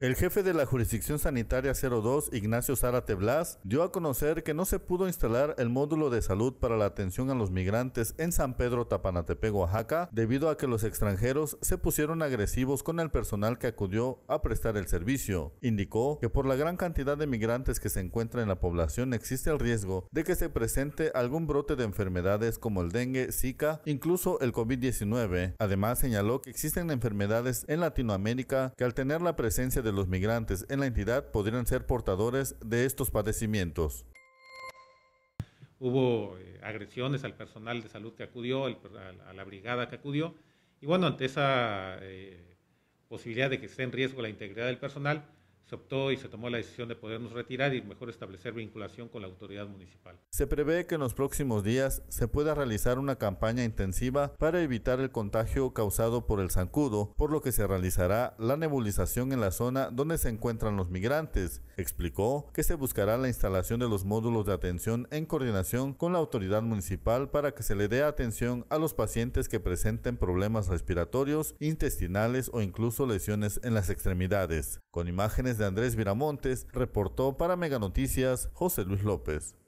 El jefe de la jurisdicción sanitaria 02, Ignacio Zárate Blas, dio a conocer que no se pudo instalar el módulo de salud para la atención a los migrantes en San Pedro Tapanatepe, Oaxaca, debido a que los extranjeros se pusieron agresivos con el personal que acudió a prestar el servicio. Indicó que por la gran cantidad de migrantes que se encuentra en la población existe el riesgo de que se presente algún brote de enfermedades como el dengue, Zika, incluso el COVID-19. Además, señaló que existen enfermedades en Latinoamérica que al tener la presencia de de los migrantes en la entidad podrían ser portadores de estos padecimientos. Hubo eh, agresiones al personal de salud que acudió, a, la brigada que acudió, y bueno, ante esa eh, posibilidad de que esté en riesgo la integridad del personal, se optó y se tomó la decisión de podernos retirar y mejor establecer vinculación con la autoridad municipal. Se prevé que en los próximos días se pueda realizar una campaña intensiva para evitar el contagio causado por el zancudo, por lo que se realizará la nebulización en la zona donde se encuentran los migrantes. Explicó que se buscará la instalación de los módulos de atención en coordinación con la autoridad municipal para que se le dé atención a los pacientes que presenten problemas respiratorios, intestinales o incluso lesiones en las extremidades. Con imágenes de Andrés Viramontes, reportó para Mega Noticias José Luis López.